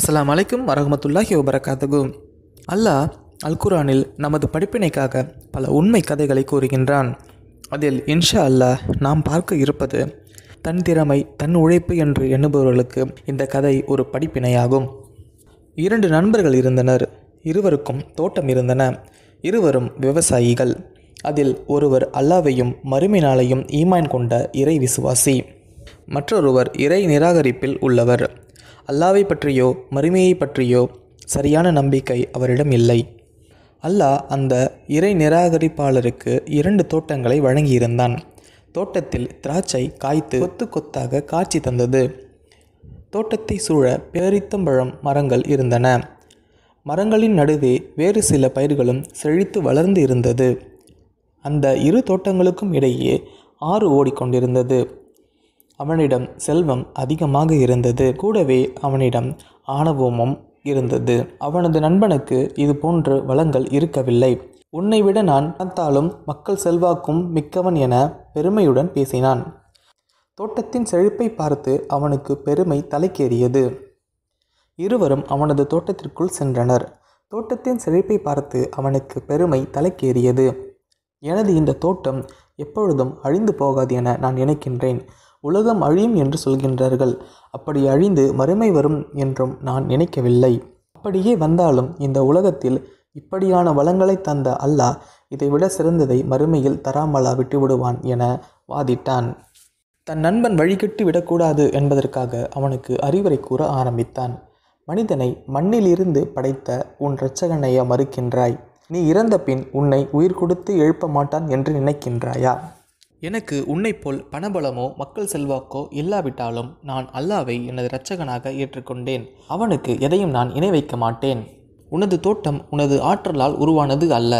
அஸ்லாம் அலைக்கும் வரகமத்துல்லாஹி வபரகாத்தகு அல்லாஹ் அல்குரானில் நமது படிப்பினைக்காக பல உண்மை கதைகளை கூறுகின்றான் அதில் இன்ஷா அல்லாஹ் நாம் பார்க்க இருப்பது தன் திறமை தன் உழைப்பு என்று எண்ணுபவர்களுக்கு இந்த கதை ஒரு படிப்பினையாகும் இரண்டு நண்பர்கள் இருந்தனர் இருவருக்கும் தோட்டம் இருந்தன இருவரும் விவசாயிகள் அதில் ஒருவர் அல்லாவையும் மறுமை நாளையும் ஈமான் கொண்ட இறை விசுவாசி மற்றொருவர் இறை நிராகரிப்பில் உள்ளவர் அல்லாவை பற்றியோ மறுமையை பற்றியோ சரியான நம்பிக்கை அவரிடம் இல்லை அல்லாஹ் அந்த இறை நிராகரிப்பாளருக்கு இரண்டு தோட்டங்களை வழங்கியிருந்தான் தோட்டத்தில் திராட்சை காய்த்து கொத்து கொத்தாக காட்சி தந்தது தோட்டத்தை சூழ பேரித்தம்பழம் மரங்கள் இருந்தன மரங்களின் நடுவே வேறு சில பயிர்களும் செழித்து வளர்ந்து இருந்தது அந்த இரு தோட்டங்களுக்கும் இடையே ஆறு ஓடிக்கொண்டிருந்தது அவனிடம் செல்வம் அதிகமாக இருந்தது கூடவே அவனிடம் ஆணவமும் இருந்தது அவனது நண்பனுக்கு இது போன்று வளங்கள் இருக்கவில்லை உன்னை விட நான் பார்த்தாலும் மக்கள் செல்வாக்கும் மிக்கவன் என பெருமையுடன் பேசினான் தோட்டத்தின் செழிப்பை பார்த்து அவனுக்கு பெருமை தலைக்கேறியது இருவரும் அவனது தோட்டத்திற்குள் சென்றனர் தோட்டத்தின் செழிப்பை பார்த்து அவனுக்கு பெருமை தலைக்கேறியது எனது இந்த தோட்டம் எப்பொழுதும் அழிந்து போகாது என நான் நினைக்கின்றேன் உலகம் அழியும் என்று சொல்கின்றார்கள் அப்படி அழிந்து மறுமை வரும் என்றும் நான் நினைக்கவில்லை அப்படியே வந்தாலும் இந்த உலகத்தில் இப்படியான வளங்களை தந்த அல்லாஹ் இதைவிட சிறந்ததை மறுமையில் தராமலா விட்டுவிடுவான் என வாதிட்டான் தன் நண்பன் வழிகட்டு விடக்கூடாது என்பதற்காக அவனுக்கு அறிவுரை கூற ஆரம்பித்தான் மனிதனை மண்ணிலிருந்து படைத்த உன் இரட்சகனையா மறுக்கின்றாய் நீ இறந்த பின் உன்னை உயிர் கொடுத்து எழுப்ப மாட்டான் என்று நினைக்கின்றாயா எனக்கு போல் பணபலமோ மக்கள் செல்வாக்கோ இல்லாவிட்டாலும் நான் அல்லாவை எனது இரட்சகனாக ஏற்றுக்கொண்டேன் அவனுக்கு எதையும் நான் இணை வைக்க மாட்டேன் உனது தோட்டம் உனது ஆற்றலால் உருவானது அல்ல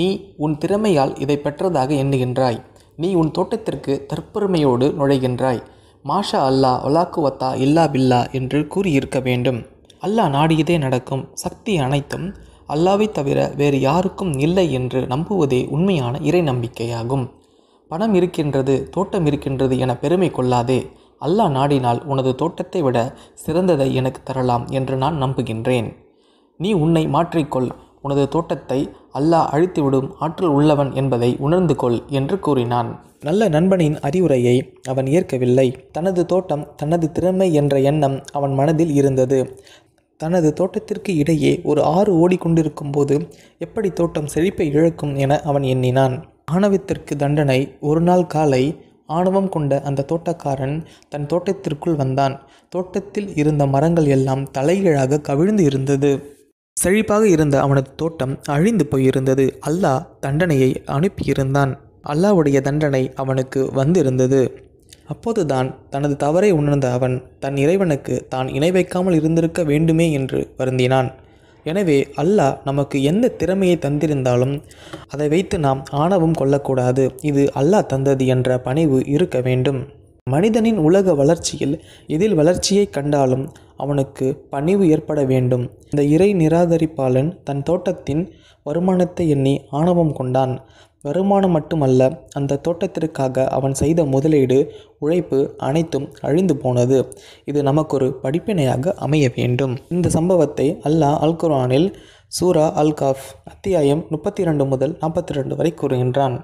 நீ உன் திறமையால் இதை பெற்றதாக எண்ணுகின்றாய் நீ உன் தோட்டத்திற்கு தற்பெருமையோடு நுழைகின்றாய் மாஷா அல்லா ஒலாக்குவத்தா இல்லா பில்லா என்று கூறியிருக்க வேண்டும் அல்லாஹ் நாடியதே நடக்கும் சக்தி அனைத்தும் அல்லாவை தவிர வேறு யாருக்கும் இல்லை என்று நம்புவதே உண்மையான இறை நம்பிக்கையாகும் பணம் இருக்கின்றது தோட்டம் இருக்கின்றது என பெருமை கொள்ளாதே அல்லாஹ் நாடினால் உனது தோட்டத்தை விட சிறந்ததை எனக்கு தரலாம் என்று நான் நம்புகின்றேன் நீ உன்னை மாற்றிக்கொள் உனது தோட்டத்தை அல்லாஹ் அழித்துவிடும் ஆற்றல் உள்ளவன் என்பதை உணர்ந்து கொள் என்று கூறினான் நல்ல நண்பனின் அறிவுரையை அவன் ஏற்கவில்லை தனது தோட்டம் தனது திறமை என்ற எண்ணம் அவன் மனதில் இருந்தது தனது தோட்டத்திற்கு இடையே ஒரு ஆறு ஓடிக்கொண்டிருக்கும் போது எப்படி தோட்டம் செழிப்பை இழக்கும் என அவன் எண்ணினான் ஆணவத்திற்கு தண்டனை ஒரு நாள் காலை ஆணவம் கொண்ட அந்த தோட்டக்காரன் தன் தோட்டத்திற்குள் வந்தான் தோட்டத்தில் இருந்த மரங்கள் எல்லாம் தலைகீழாக கவிழ்ந்து இருந்தது செழிப்பாக இருந்த அவனது தோட்டம் அழிந்து போயிருந்தது அல்லாஹ் தண்டனையை அனுப்பியிருந்தான் அல்லாவுடைய தண்டனை அவனுக்கு வந்திருந்தது அப்போதுதான் தனது தவறை உணர்ந்த அவன் தன் இறைவனுக்கு தான் இணை வைக்காமல் இருந்திருக்க வேண்டுமே என்று வருந்தினான் எனவே அல்லாஹ் நமக்கு எந்த திறமையை தந்திருந்தாலும் அதை வைத்து நாம் ஆணவம் கொள்ளக்கூடாது இது அல்லாஹ் தந்தது என்ற பணிவு இருக்க வேண்டும் மனிதனின் உலக வளர்ச்சியில் எதில் வளர்ச்சியை கண்டாலும் அவனுக்கு பணிவு ஏற்பட வேண்டும் இந்த இறை நிராகரிப்பாளன் தன் தோட்டத்தின் வருமானத்தை எண்ணி ஆணவம் கொண்டான் வருமானம் மட்டுமல்ல அந்த தோட்டத்திற்காக அவன் செய்த முதலீடு உழைப்பு அனைத்தும் அழிந்து போனது இது நமக்கொரு படிப்பினையாக அமைய வேண்டும் இந்த சம்பவத்தை அல்லாஹ் அல்குரானில் சூரா அல் காஃப் அத்தியாயம் முப்பத்தி இரண்டு முதல் நாற்பத்தி ரெண்டு வரை கூறுகின்றான்